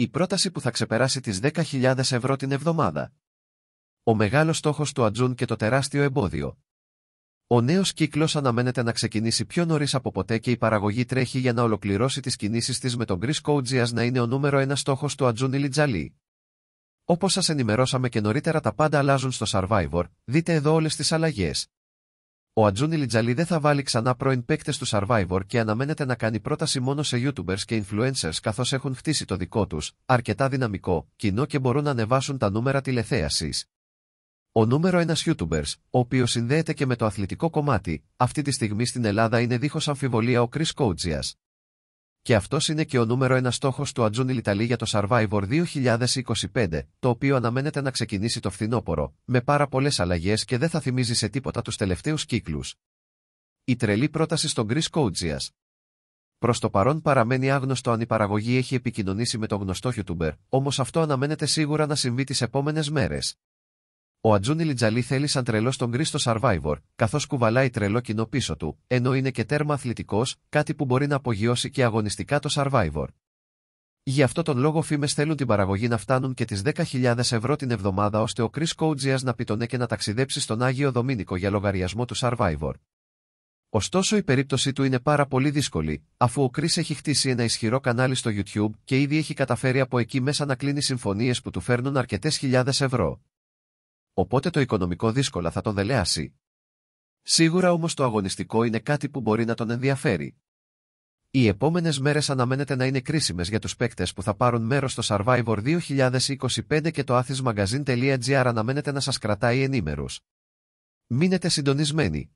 η πρόταση που θα ξεπεράσει τις 10.000 ευρώ την εβδομάδα. Ο μεγάλος στόχος του Ατζούν και το τεράστιο εμπόδιο. Ο νέος κύκλος αναμένεται να ξεκινήσει πιο νωρίς από ποτέ και η παραγωγή τρέχει για να ολοκληρώσει τις κινήσεις της με τον Chris Coatsias να είναι ο νούμερο ένα στόχος του Ατζούν Λιτζαλή. Όπως σας ενημερώσαμε και νωρίτερα, τα πάντα αλλάζουν στο Survivor, δείτε εδώ όλες τις αλλαγές. Ο Ατζούνι Λιτζαλί δεν θα βάλει ξανά πρώην παίκτες του Survivor και αναμένεται να κάνει πρόταση μόνο σε YouTubers και influencers καθώς έχουν χτίσει το δικό τους, αρκετά δυναμικό, κοινό και μπορούν να ανεβάσουν τα νούμερα τηλεθέασης. Ο νούμερο ένας YouTubers, ο οποίος συνδέεται και με το αθλητικό κομμάτι, αυτή τη στιγμή στην Ελλάδα είναι δίχως αμφιβολία ο Chris Κότζια. Και αυτός είναι και ο νούμερο ένας στόχος του Ατζούνι Λιταλή για το Survivor 2025, το οποίο αναμένεται να ξεκινήσει το φθινόπωρο, με πάρα πολλές αλλαγές και δεν θα θυμίζει σε τίποτα τους τελευταίους κύκλους. Η τρελή πρόταση στον Chris Κόουτζια. Προς το παρόν παραμένει άγνωστο αν η παραγωγή έχει επικοινωνήσει με τον γνωστό YouTuber, όμως αυτό αναμένεται σίγουρα να συμβεί τις επόμενες μέρες. Ο Ατζούνι Λιτζαλή θέλει σαν τρελό τον Κρίστο Survivor, καθώς κουβαλάει τρελό κοινό πίσω του, ενώ είναι και τέρμα αθλητικός, κάτι που μπορεί να απογειώσει και αγωνιστικά το Survivor. Γι' αυτό τον λόγο φήμες θέλουν την παραγωγή να φτάνουν και τις 10.000 ευρώ την εβδομάδα ώστε ο Κρι Κόουτζια να τον και να ταξιδέψει στον Άγιο Δομήνικο για λογαριασμό του Survivor. Ωστόσο η περίπτωσή του είναι πάρα πολύ δύσκολη, αφού ο Κρι έχει χτίσει ένα ισχυρό κανάλι στο YouTube και ήδη έχει καταφέρει από εκεί μέσα να κλείνει συμφωνίες που του φέρνουν αρκετές χιλιάδες ευρώ οπότε το οικονομικό δύσκολα θα τον δελέασει. Σίγουρα όμως το αγωνιστικό είναι κάτι που μπορεί να τον ενδιαφέρει. Οι επόμενες μέρες αναμένεται να είναι κρίσιμες για τους παίκτες που θα πάρουν μέρος στο Survivor 2025 και το athismagazine.gr αναμένεται να σας κρατάει ενήμερους. Μείνετε συντονισμένοι.